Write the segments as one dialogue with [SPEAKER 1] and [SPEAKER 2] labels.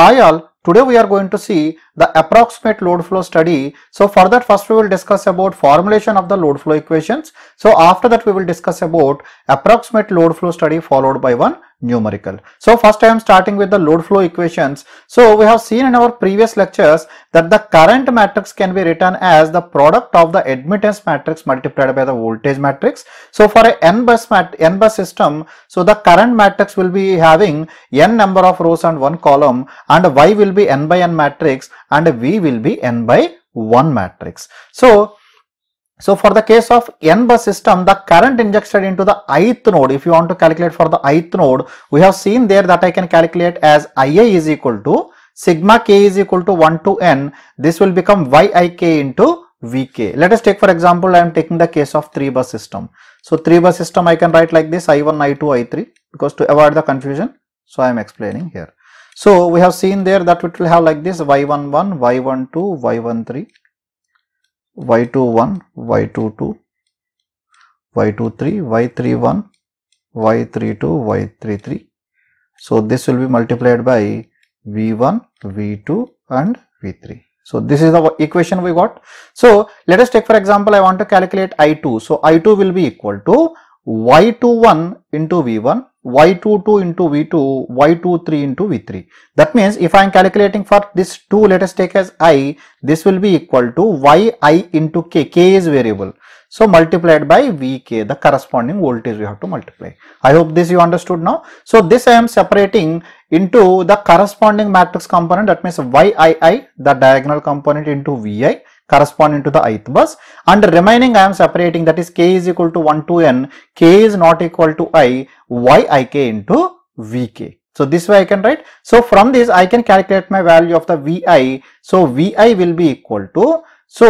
[SPEAKER 1] Hi all, today we are going to see the approximate load flow study. So for that first we will discuss about formulation of the load flow equations. So after that we will discuss about approximate load flow study followed by one numerical. So first I am starting with the load flow equations. So we have seen in our previous lectures that the current matrix can be written as the product of the admittance matrix multiplied by the voltage matrix. So for a n bus mat n bus system, so the current matrix will be having n number of rows and one column and y will be n by n matrix and V will be n by 1 matrix. So, so for the case of n bus system, the current injected into the ith node, if you want to calculate for the ith node, we have seen there that I can calculate as Ia is equal to sigma k is equal to 1 to n, this will become Yik into Vk. Let us take for example, I am taking the case of 3 bus system. So 3 bus system I can write like this I1, I2, I3 because to avoid the confusion. So I am explaining here. So we have seen there that it will have like this y11, y12, y13, y21, y22, y23, y31, y32, y33. So this will be multiplied by v1, v2 and v3. So this is the equation we got. So let us take for example, I want to calculate I2. So I2 will be equal to Y21 into V1 y22 into v2 y23 into v3 that means if i am calculating for this 2 let us take as i this will be equal to yi into k k is variable so multiplied by vk the corresponding voltage we have to multiply i hope this you understood now so this i am separating into the corresponding matrix component that means yii the diagonal component into vi corresponding to the ith bus and remaining I am separating that is k is equal to 1 to n, k is not equal to i, y i k into v k. So this way I can write. So from this I can calculate my value of the vi. So vi will be equal to, so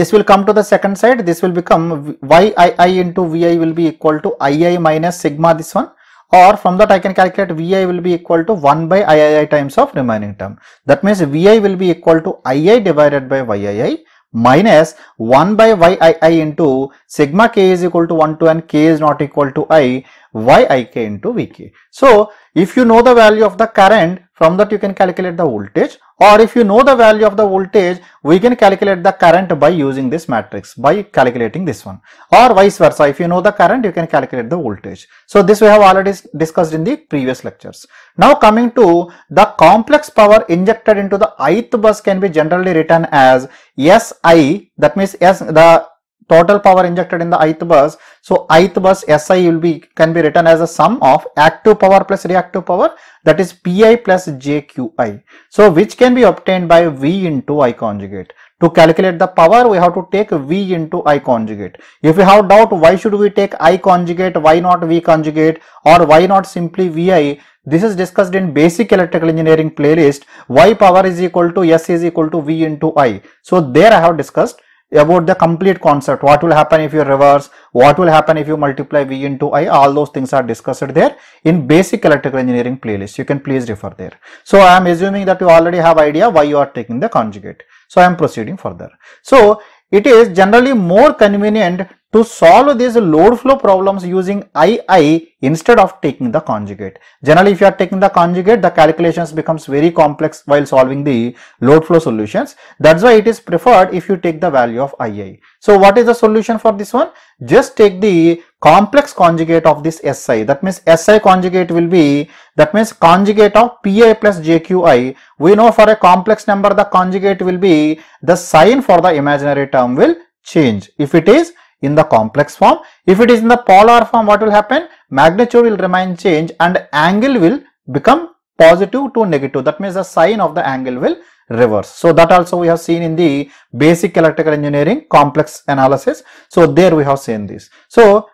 [SPEAKER 1] this will come to the second side, this will become yii into vi will be equal to ii minus sigma this one or from that I can calculate Vi will be equal to 1 by I times of remaining term. That means Vi will be equal to Ii divided by Yii minus 1 by Yii into sigma k is equal to 1 to n k is not equal to i yik into Vk. So, if you know the value of the current from that you can calculate the voltage or if you know the value of the voltage, we can calculate the current by using this matrix, by calculating this one or vice versa. If you know the current, you can calculate the voltage. So, this we have already discussed in the previous lectures. Now, coming to the complex power injected into the ith bus can be generally written as Si, that means S, the total power injected in the ith bus. So ith bus SI will be can be written as a sum of active power plus reactive power that is PI plus JQI. So which can be obtained by V into I conjugate. To calculate the power, we have to take V into I conjugate. If we have doubt, why should we take I conjugate, why not V conjugate or why not simply VI? This is discussed in basic electrical engineering playlist, why power is equal to S is equal to V into I. So there I have discussed about the complete concept what will happen if you reverse what will happen if you multiply v into i all those things are discussed there in basic electrical engineering playlist you can please refer there so i am assuming that you already have idea why you are taking the conjugate so i am proceeding further so it is generally more convenient to solve these load flow problems using II instead of taking the conjugate. Generally, if you are taking the conjugate, the calculations becomes very complex while solving the load flow solutions. That's why it is preferred if you take the value of II. So, what is the solution for this one? Just take the complex conjugate of this SI. That means SI conjugate will be, that means conjugate of PI plus JQI. We know for a complex number, the conjugate will be, the sign for the imaginary term will change. If it is in the complex form. If it is in the polar form, what will happen? Magnitude will remain change and angle will become positive to negative. That means the sign of the angle will reverse. So that also we have seen in the basic electrical engineering complex analysis. So there we have seen this. So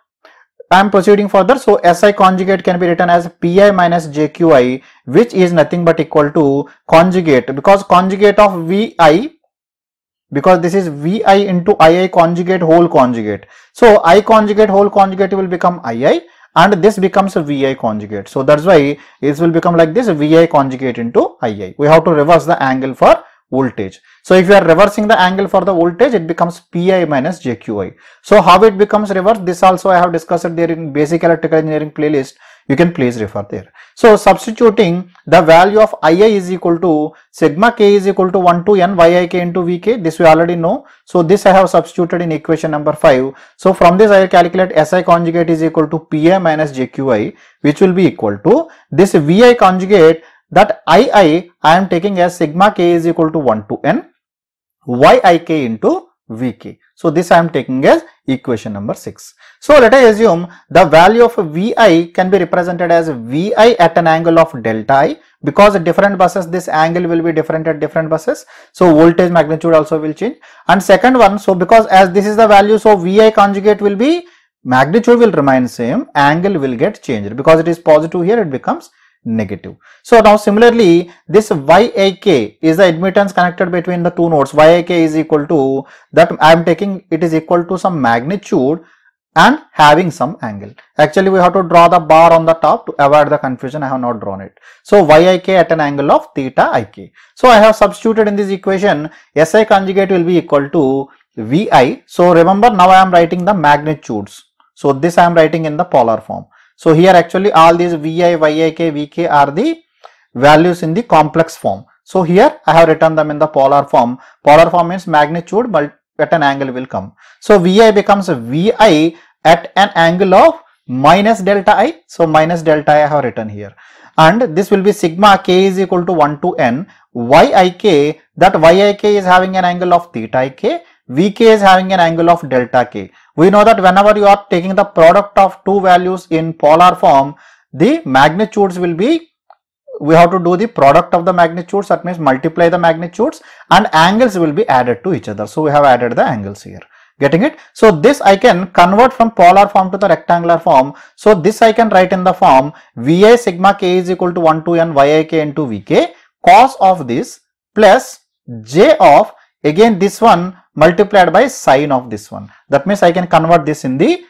[SPEAKER 1] I am proceeding further. So SI conjugate can be written as PI minus JQI which is nothing but equal to conjugate because conjugate of VI because this is VI into II conjugate whole conjugate. So I conjugate whole conjugate will become II and this becomes a VI conjugate. So that's why this will become like this VI conjugate into II. We have to reverse the angle for voltage. So if you are reversing the angle for the voltage, it becomes PI minus JQI. So how it becomes reversed, this also I have discussed there in basic electrical engineering playlist you can please refer there. So substituting the value of Ii is equal to sigma k is equal to 1 to n yik into vk this we already know. So this I have substituted in equation number 5. So from this I will calculate Si conjugate is equal to Pi minus jQi which will be equal to this Vi conjugate that Ii I am taking as sigma k is equal to 1 to n yik into vk. So, this I am taking as equation number 6. So, let us assume the value of Vi can be represented as Vi at an angle of delta I because different buses this angle will be different at different buses. So, voltage magnitude also will change and second one. So, because as this is the value so Vi conjugate will be magnitude will remain same angle will get changed because it is positive here it becomes negative. So now similarly, this YAK is the admittance connected between the two nodes. YAK is equal to that I am taking it is equal to some magnitude and having some angle. Actually, we have to draw the bar on the top to avoid the confusion. I have not drawn it. So, yik at an angle of theta ik. So, I have substituted in this equation si conjugate will be equal to vi. So, remember now I am writing the magnitudes. So, this I am writing in the polar form. So here actually all these Vi, Yik, Vk are the values in the complex form. So here I have written them in the polar form. Polar form means magnitude at an angle will come. So Vi becomes Vi at an angle of minus delta i. So minus delta i I have written here. And this will be sigma k is equal to 1 to n. Yik that Yik is having an angle of theta ik. Vk is having an angle of delta k. We know that whenever you are taking the product of two values in polar form, the magnitudes will be we have to do the product of the magnitudes that means multiply the magnitudes and angles will be added to each other. So, we have added the angles here getting it. So, this I can convert from polar form to the rectangular form. So, this I can write in the form Vi sigma k is equal to 1 to n into vk cos of this plus j of again this one multiplied by sine of this one. That means I can convert this in the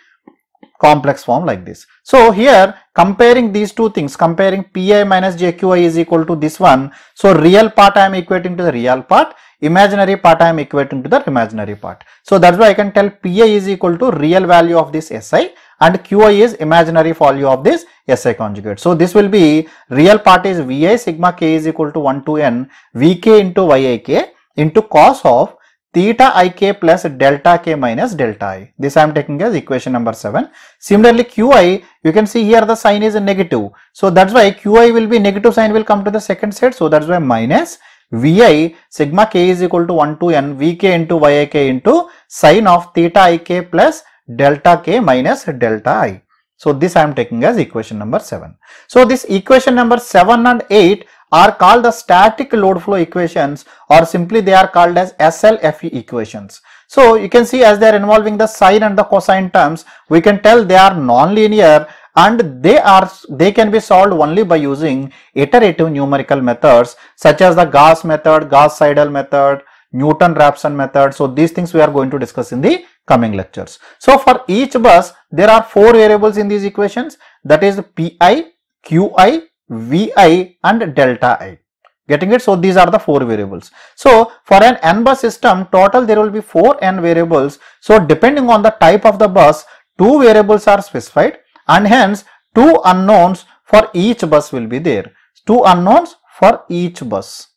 [SPEAKER 1] complex form like this. So here comparing these two things, comparing Pi minus JQi is equal to this one. So real part I am equating to the real part, imaginary part I am equating to the imaginary part. So that's why I can tell Pi is equal to real value of this Si and Qi is imaginary value of this Si conjugate. So this will be real part is Vi sigma k is equal to 1 to n Vk into Yik into cos of theta ik plus delta k minus delta i. This I am taking as equation number 7. Similarly, qi, you can see here the sign is negative. So, that is why qi will be negative sign will come to the second set. So, that is why minus vi sigma k is equal to 1 to n vk into yik into sine of theta ik plus delta k minus delta i. So, this I am taking as equation number 7. So, this equation number 7 and 8 are called the static load flow equations or simply they are called as SLFE equations. So you can see as they are involving the sine and the cosine terms, we can tell they are non-linear and they are they can be solved only by using iterative numerical methods such as the Gauss method, Gauss Seidel method, Newton-Raphson method. So these things we are going to discuss in the coming lectures. So for each bus, there are four variables in these equations that is Pi, Qi, Vi and delta I. Getting it? So, these are the four variables. So, for an n bus system, total there will be four n variables. So, depending on the type of the bus, two variables are specified and hence two unknowns for each bus will be there. Two unknowns for each bus.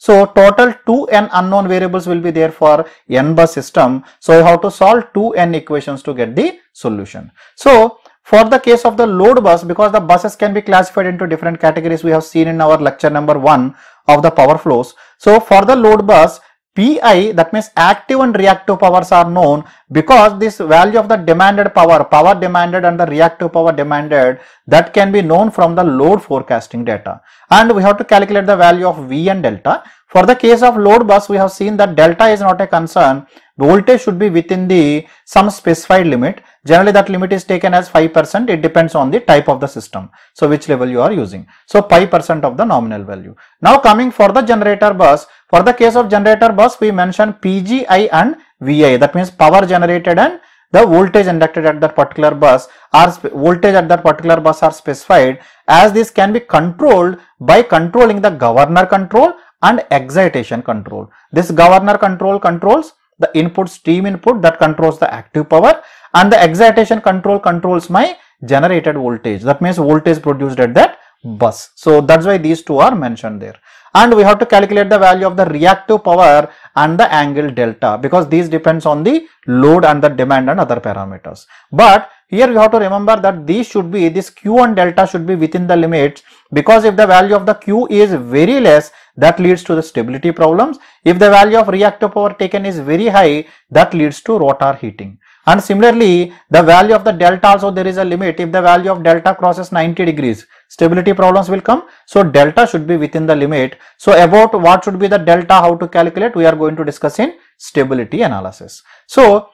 [SPEAKER 1] So total 2n unknown variables will be there for n bus system. So you have to solve 2n equations to get the solution. So for the case of the load bus, because the buses can be classified into different categories, we have seen in our lecture number 1 of the power flows. So, for the load bus, PI that means active and reactive powers are known because this value of the demanded power, power demanded and the reactive power demanded that can be known from the load forecasting data. And we have to calculate the value of V and delta for the case of load bus, we have seen that delta is not a concern. Voltage should be within the some specified limit. Generally, that limit is taken as 5%. It depends on the type of the system. So, which level you are using. So, 5% of the nominal value. Now, coming for the generator bus. For the case of generator bus, we mentioned PGI and VI. That means power generated and the voltage inducted at that particular bus or voltage at that particular bus are specified as this can be controlled by controlling the governor control and excitation control. This governor control controls the input steam input that controls the active power and the excitation control controls my generated voltage that means voltage produced at that bus. So that's why these two are mentioned there and we have to calculate the value of the reactive power and the angle delta because these depends on the load and the demand and other parameters. But here you have to remember that these should be, this Q and delta should be within the limits because if the value of the Q is very less, that leads to the stability problems. If the value of reactive power taken is very high, that leads to rotor heating. And similarly, the value of the delta also there is a limit. If the value of delta crosses 90 degrees, stability problems will come. So delta should be within the limit. So about what should be the delta, how to calculate, we are going to discuss in stability analysis. So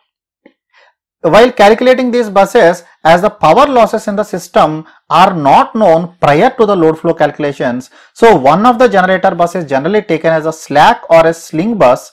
[SPEAKER 1] while calculating these buses as the power losses in the system are not known prior to the load flow calculations. So one of the generator bus is generally taken as a slack or a sling bus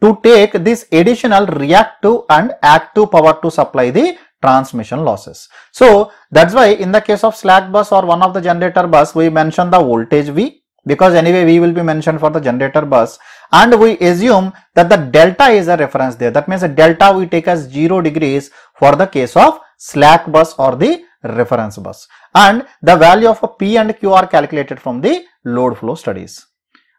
[SPEAKER 1] to take this additional reactive and active power to supply the transmission losses. So that's why in the case of slack bus or one of the generator bus, we mention the voltage V because anyway V will be mentioned for the generator bus and we assume that the delta is a reference there. That means the delta we take as 0 degrees for the case of slack bus or the reference bus and the value of a P and Q are calculated from the load flow studies.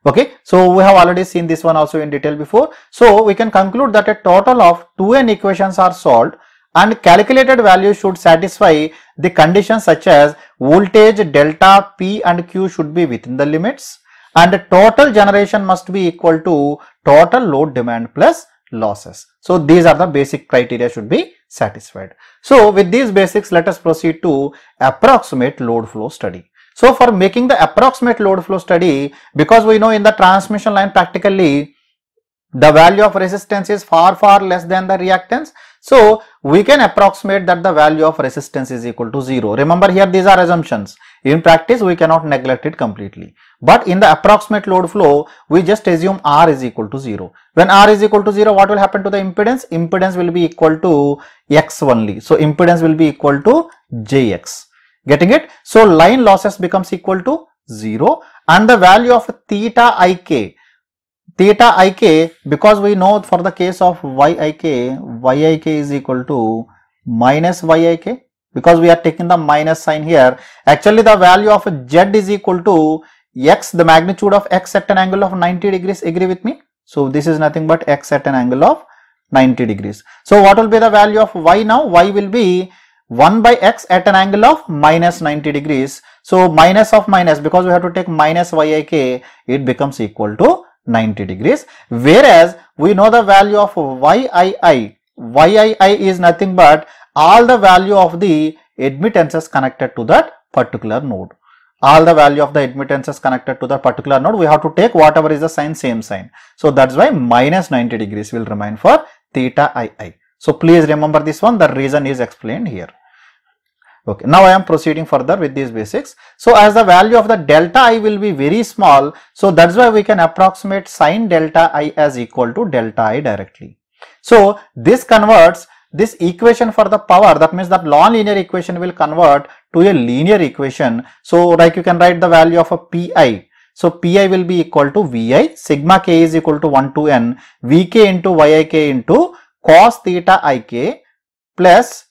[SPEAKER 1] Okay, so we have already seen this one also in detail before. So we can conclude that a total of 2n equations are solved and calculated value should satisfy the conditions such as voltage delta P and Q should be within the limits and the total generation must be equal to total load demand plus losses. So, these are the basic criteria should be satisfied. So, with these basics let us proceed to approximate load flow study. So, for making the approximate load flow study because we know in the transmission line practically the value of resistance is far far less than the reactance. So, we can approximate that the value of resistance is equal to 0. Remember here these are assumptions. In practice, we cannot neglect it completely. But in the approximate load flow, we just assume R is equal to 0. When R is equal to 0, what will happen to the impedance? Impedance will be equal to X only. So, impedance will be equal to Jx. Getting it? So, line losses becomes equal to 0 and the value of theta ik, theta ik because we know for the case of yik, yik is equal to minus yik because we are taking the minus sign here. Actually, the value of z is equal to x, the magnitude of x at an angle of 90 degrees. Agree with me? So, this is nothing but x at an angle of 90 degrees. So, what will be the value of y now? y will be 1 by x at an angle of minus 90 degrees. So, minus of minus because we have to take minus yik, it becomes equal to 90 degrees. Whereas, we know the value of yii. yii is nothing but all the value of the admittances connected to that particular node. All the value of the admittances connected to the particular node, we have to take whatever is the sign, same sign. So, that is why minus 90 degrees will remain for theta ii. So, please remember this one, the reason is explained here. Okay, now I am proceeding further with these basics. So, as the value of the delta i will be very small, so that is why we can approximate sine delta i as equal to delta i directly. So, this converts this equation for the power that means that non-linear equation will convert to a linear equation. So like you can write the value of a pi. So pi will be equal to vi sigma k is equal to 1 to n vk into yik into cos theta ik plus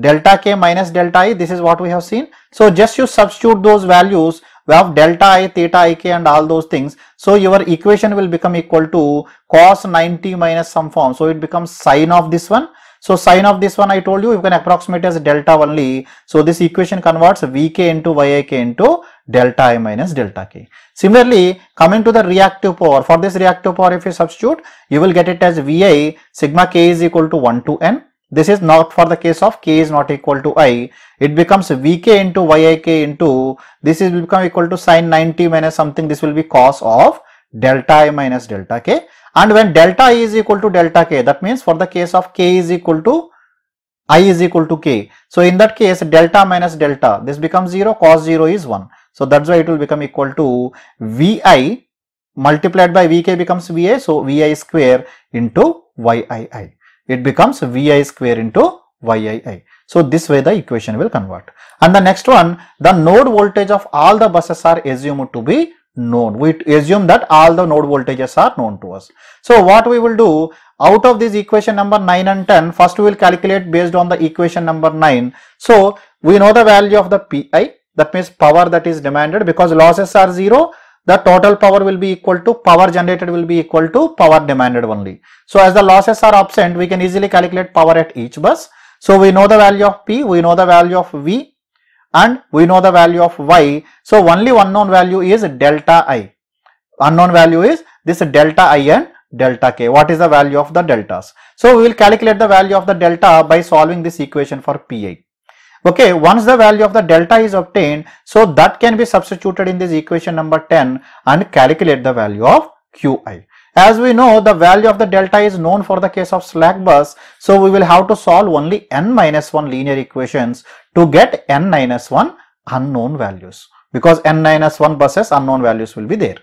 [SPEAKER 1] delta k minus delta i this is what we have seen. So just you substitute those values we have delta i, theta ik and all those things. So your equation will become equal to cos 90 minus some form. So it becomes sine of this one so sine of this one I told you, you can approximate as delta only. So this equation converts Vk into Yik into delta I minus delta K. Similarly, coming to the reactive power, for this reactive power if you substitute, you will get it as Vi, sigma K is equal to 1 to N. This is not for the case of K is not equal to I. It becomes Vk into Yik into, this is become equal to sine 90 minus something, this will be cos of delta I minus delta K and when delta i is equal to delta k that means for the case of k is equal to i is equal to k. So, in that case delta minus delta this becomes 0 cos 0 is 1. So, that is why it will become equal to vi multiplied by vk becomes va. So, vi square into yii it becomes vi square into yii. So, this way the equation will convert. And the next one the node voltage of all the buses are assumed to be known. We assume that all the node voltages are known to us. So what we will do out of this equation number 9 and 10, first we will calculate based on the equation number 9. So we know the value of the Pi that means power that is demanded because losses are 0 the total power will be equal to power generated will be equal to power demanded only. So as the losses are absent we can easily calculate power at each bus. So we know the value of P, we know the value of V and we know the value of y. So, only one unknown value is delta i. Unknown value is this delta i and delta k. What is the value of the deltas? So, we will calculate the value of the delta by solving this equation for pi. Okay, once the value of the delta is obtained, so that can be substituted in this equation number 10 and calculate the value of qi. As we know, the value of the delta is known for the case of slack bus. So, we will have to solve only n minus 1 linear equations to get n minus 1 unknown values because n minus 1 buses unknown values will be there.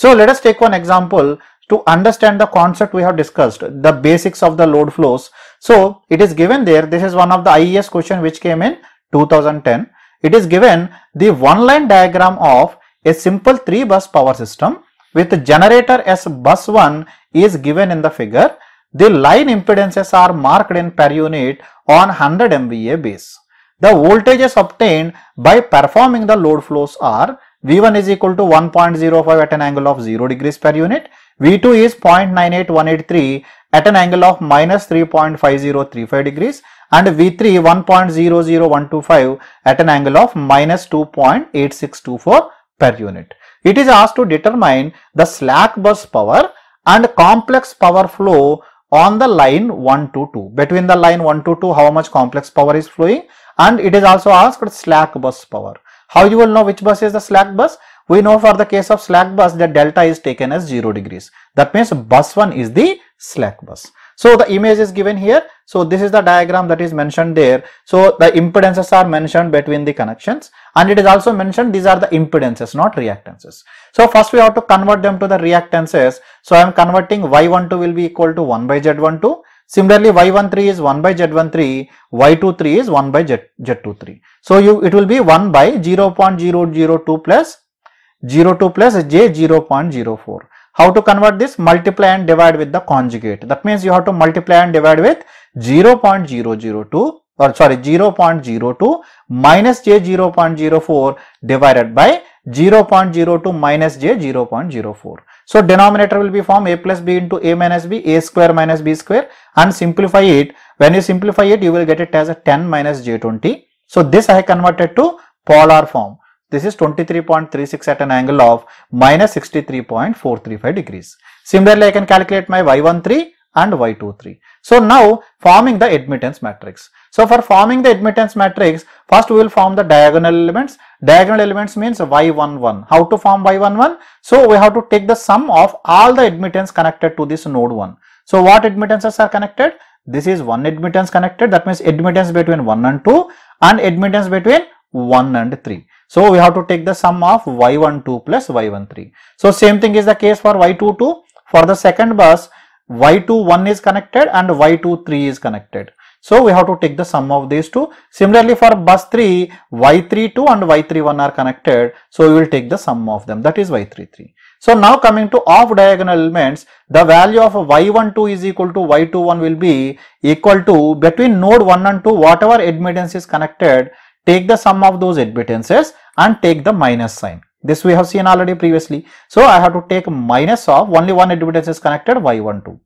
[SPEAKER 1] So let us take one example to understand the concept we have discussed, the basics of the load flows. So it is given there, this is one of the IES question which came in 2010. It is given the one line diagram of a simple 3 bus power system with generator as bus 1 is given in the figure. The line impedances are marked in per unit on 100 MVA base. The voltages obtained by performing the load flows are V1 is equal to 1.05 at an angle of 0 degrees per unit, V2 is 0.98183 at an angle of minus 3.5035 degrees and V3 1.00125 at an angle of minus 2.8624 per unit. It is asked to determine the slack bus power and complex power flow on the line 1 to 2. Between the line 1 to 2, how much complex power is flowing and it is also asked slack bus power. How you will know which bus is the slack bus? We know for the case of slack bus that delta is taken as 0 degrees. That means bus 1 is the slack bus. So the image is given here. So this is the diagram that is mentioned there. So the impedances are mentioned between the connections and it is also mentioned these are the impedances not reactances. So first we have to convert them to the reactances. So I am converting Y12 will be equal to 1 by Z12. Similarly Y13 is 1 by Z13, Y23 is 1 by Z, Z23. So you it will be 1 by 0 0.002 plus 02 plus J 0.04. How to convert this? Multiply and divide with the conjugate. That means you have to multiply and divide with 0.002 or sorry 0.02 minus j 0.04 divided by 0.02 minus j 0.04. So denominator will be from a plus b into a minus b a square minus b square and simplify it. When you simplify it you will get it as a 10 minus j 20. So this I converted to polar form. This is 23.36 at an angle of minus 63.435 degrees. Similarly I can calculate my y13 and Y23. So now forming the admittance matrix. So for forming the admittance matrix, first we will form the diagonal elements. Diagonal elements means Y11. How to form Y11? So we have to take the sum of all the admittance connected to this node 1. So what admittances are connected? This is one admittance connected that means admittance between 1 and 2 and admittance between 1 and 3. So we have to take the sum of Y12 plus Y13. So same thing is the case for Y22. For the second bus, y21 is connected and y23 is connected. So we have to take the sum of these two. Similarly for bus 3, y32 and y31 are connected. So we will take the sum of them that is y33. So now coming to off diagonal elements, the value of y12 is equal to y21 will be equal to between node 1 and 2 whatever admittance is connected, take the sum of those admittances and take the minus sign. This we have seen already previously. So I have to take minus of only one admittance is connected Y12.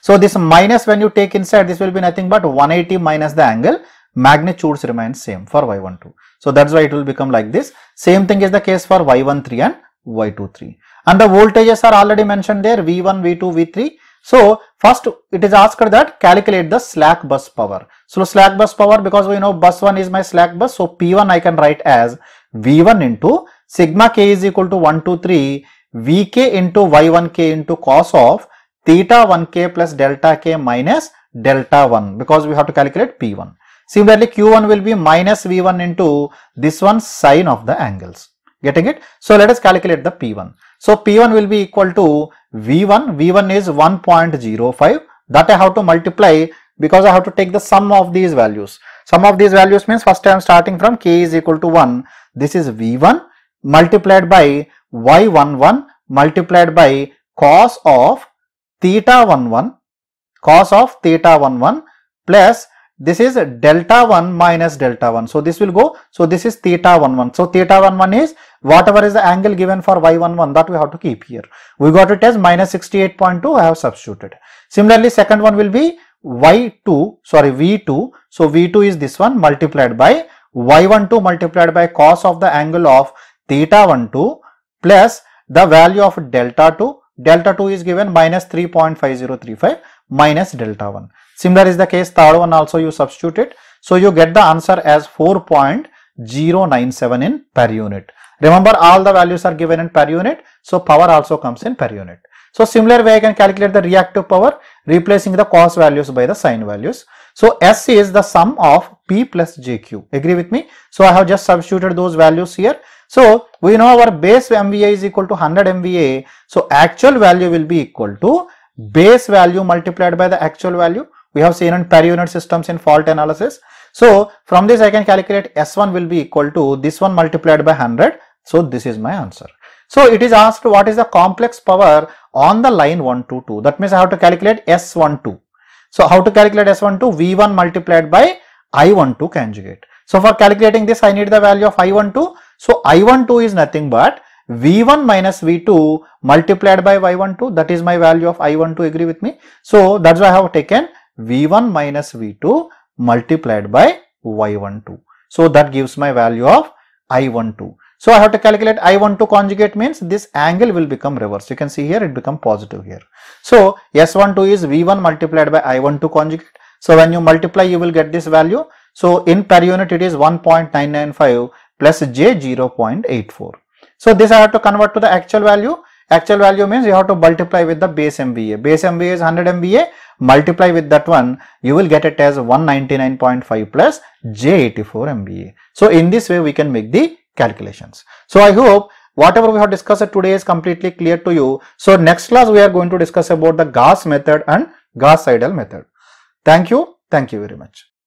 [SPEAKER 1] So this minus when you take inside this will be nothing but 180 minus the angle magnitudes remain same for Y12. So that's why it will become like this. Same thing is the case for Y13 and Y23 and the voltages are already mentioned there V1, V2, V3. So first it is asked that calculate the slack bus power. So slack bus power because we know bus 1 is my slack bus. So P1 I can write as V1 into sigma k is equal to 1 to 3 Vk into Y1k into cos of theta 1k plus delta k minus delta 1 because we have to calculate P1. Similarly, Q1 will be minus V1 into this one sine of the angles. Getting it? So, let us calculate the P1. So, P1 will be equal to V1. V1 is 1.05 that I have to multiply because I have to take the sum of these values. Sum of these values means first I am starting from k is equal to 1. This is V1 multiplied by Y11 multiplied by cos of theta 11 cos of theta 11 plus this is delta 1 minus delta 1. So, this will go. So, this is theta 1 1. So, theta 1 1 is whatever is the angle given for y 1 1 that we have to keep here. We got it as minus 68.2 I have substituted. Similarly, second one will be y 2 sorry v 2. So, v 2 is this one multiplied by y12 multiplied by cos of the angle of theta 12 plus the value of delta 2 delta 2 is given minus 3.5035 minus delta 1. Similar is the case third one also you substitute it. So you get the answer as 4.097 in per unit. Remember all the values are given in per unit. So power also comes in per unit. So similar way I can calculate the reactive power replacing the cos values by the sine values. So S is the sum of P plus JQ. Agree with me? So I have just substituted those values here. So we know our base MVA is equal to 100 MVA. So actual value will be equal to base value multiplied by the actual value. We have seen in per unit systems in fault analysis. So from this I can calculate S1 will be equal to this one multiplied by 100. So this is my answer. So it is asked what is the complex power on the line 122. That means I have to calculate S12. So how to calculate S12? V1 multiplied by I12 conjugate. So for calculating this, I need the value of I12. So I12 is nothing but V1 minus V2 multiplied by Y12. That is my value of I12. Agree with me? So that's why I have taken V1 minus V2 multiplied by Y12. So that gives my value of I12. So I have to calculate I12 conjugate means this angle will become reversed. You can see here it become positive here. So S12 is V1 multiplied by I12 conjugate. So when you multiply you will get this value. So in per unit it is 1.995 plus J 0.84. So this I have to convert to the actual value. Actual value means you have to multiply with the base MVA. Base MVA is 100 MVA. Multiply with that one, you will get it as 199.5 plus J84 MVA. So in this way we can make the calculations. So I hope whatever we have discussed today is completely clear to you. So next class we are going to discuss about the Gauss method and Gauss-Seidel method. Thank you. Thank you very much.